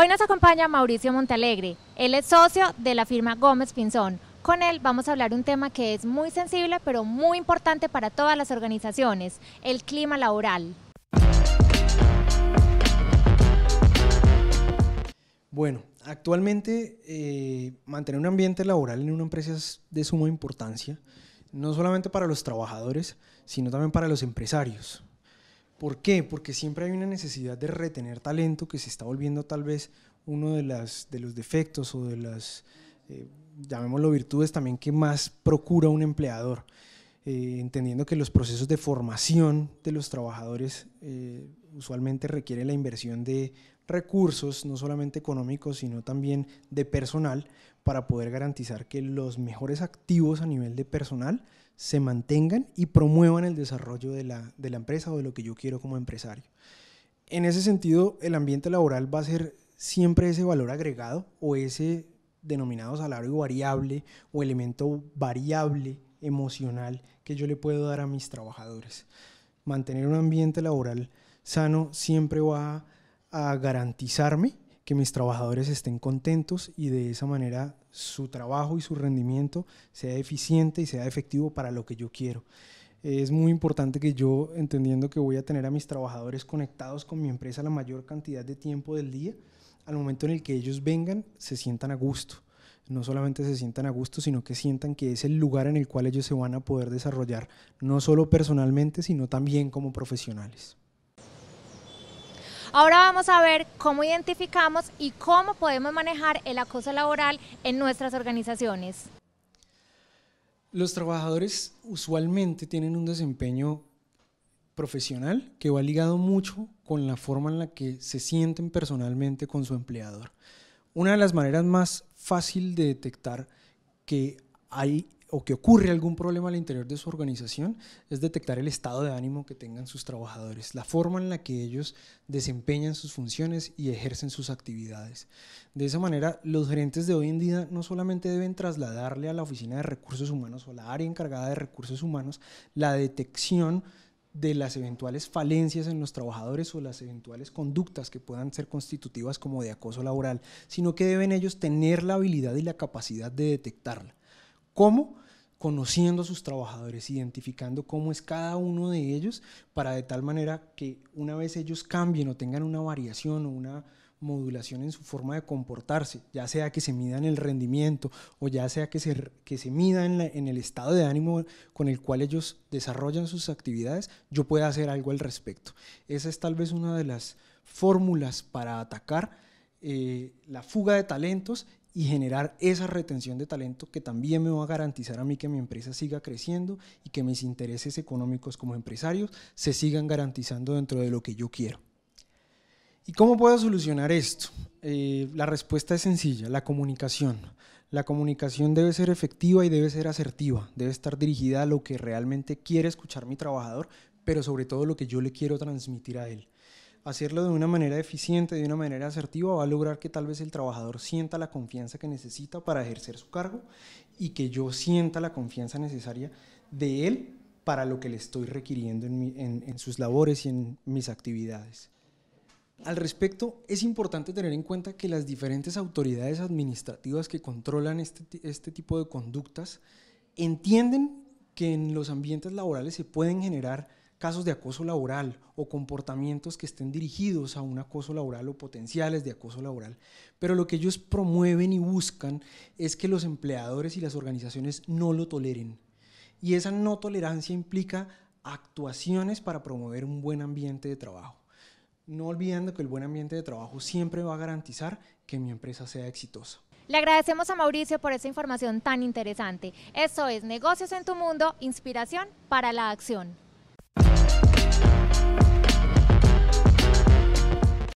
Hoy nos acompaña Mauricio Montalegre. Él es socio de la firma Gómez Pinzón. Con él vamos a hablar un tema que es muy sensible pero muy importante para todas las organizaciones, el clima laboral. Bueno, actualmente eh, mantener un ambiente laboral en una empresa es de suma importancia, no solamente para los trabajadores, sino también para los empresarios. ¿Por qué? Porque siempre hay una necesidad de retener talento que se está volviendo tal vez uno de, los defectos o de las, eh, llamémoslo virtudes también, que más procura un empleador. Eh, entendiendo que los procesos de formación de los trabajadores eh, usualmente requieren la inversión de recursos, no solamente económicos, sino también de personal, para poder garantizar que los mejores activos a nivel de personal se mantengan y promuevan el desarrollo de la, de la empresa o de lo que yo quiero como empresario. En ese sentido, el ambiente laboral va a ser siempre ese valor agregado o ese denominado salario variable o elemento variable emocional que yo le puedo dar a mis trabajadores. Mantener un ambiente laboral sano siempre va a garantizarme que mis trabajadores estén contentos y de esa manera su trabajo y su rendimiento sea eficiente y sea efectivo para lo que yo quiero. Es muy importante que yo, entendiendo que voy a tener a mis trabajadores conectados con mi empresa la mayor cantidad de tiempo del día, al momento en el que ellos vengan, se sientan a gusto no solamente se sientan a gusto, sino que sientan que es el lugar en el cual ellos se van a poder desarrollar, no solo personalmente, sino también como profesionales. Ahora vamos a ver cómo identificamos y cómo podemos manejar el acoso laboral en nuestras organizaciones. Los trabajadores usualmente tienen un desempeño profesional que va ligado mucho con la forma en la que se sienten personalmente con su empleador. Una de las maneras más fácil de detectar que hay o que ocurre algún problema al interior de su organización es detectar el estado de ánimo que tengan sus trabajadores, la forma en la que ellos desempeñan sus funciones y ejercen sus actividades. De esa manera, los gerentes de hoy en día no solamente deben trasladarle a la oficina de recursos humanos o a la área encargada de recursos humanos la detección de las eventuales falencias en los trabajadores o las eventuales conductas que puedan ser constitutivas como de acoso laboral, sino que deben ellos tener la habilidad y la capacidad de detectarla. ¿Cómo? conociendo a sus trabajadores, identificando cómo es cada uno de ellos, para de tal manera que una vez ellos cambien o tengan una variación o una, modulación en su forma de comportarse, ya sea que se mida en el rendimiento o ya sea que se, que se mida en, el estado de ánimo con el cual ellos desarrollan sus actividades, yo pueda hacer algo al respecto. Esa es tal vez una de las fórmulas para atacar eh, la fuga de talentos y generar esa retención de talento que también me va a garantizar a mí que mi empresa siga creciendo y que mis intereses económicos como empresarios se sigan garantizando dentro de lo que yo quiero. ¿Y cómo puedo solucionar esto? Eh, la respuesta es sencilla, la comunicación. La comunicación debe ser efectiva y debe ser asertiva, debe estar dirigida a lo que realmente quiere escuchar mi trabajador, pero sobre todo lo que yo le quiero transmitir a él. Hacerlo de una manera eficiente, de una manera asertiva, va a lograr que tal vez el trabajador sienta la confianza que necesita para ejercer su cargo y que yo sienta la confianza necesaria de él para lo que le estoy requiriendo en sus labores y en mis actividades. Al respecto, es importante tener en cuenta que las diferentes autoridades administrativas que controlan este, este, tipo de conductas entienden que en los ambientes laborales se pueden generar casos de acoso laboral o comportamientos que estén dirigidos a un acoso laboral o potenciales de acoso laboral. Pero lo que ellos promueven y buscan es que los empleadores y las organizaciones no lo toleren. Y esa no tolerancia implica actuaciones para promover un buen ambiente de trabajo no olvidando que el buen ambiente de trabajo siempre va a garantizar que mi empresa sea exitosa. Le agradecemos a Mauricio por esta información tan interesante. Esto es Negocios en tu Mundo, inspiración para la acción.